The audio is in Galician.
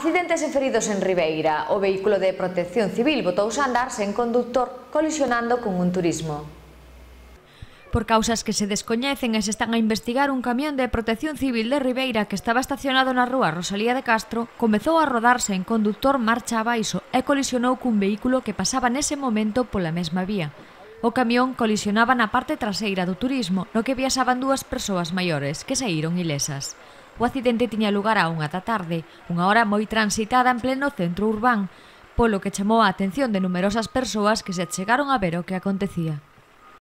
Accidentes e feridos en Ribeira. O vehículo de protección civil botou a andar sen conductor colisionando con un turismo. Por causas que se descoñecen e se están a investigar un camión de protección civil de Ribeira que estaba estacionado na rúa Rosalía de Castro comezou a rodarse en conductor marcha abaixo e colisionou cun vehículo que pasaba nese momento pola mesma vía. O camión colisionaba na parte traseira do turismo no que viaxaban dúas persoas maiores que saíron ilesas. O accidente tiña lugar a unha da tarde, unha hora moi transitada en pleno centro urbán, polo que chamou a atención de numerosas persoas que se achegaron a ver o que acontecía.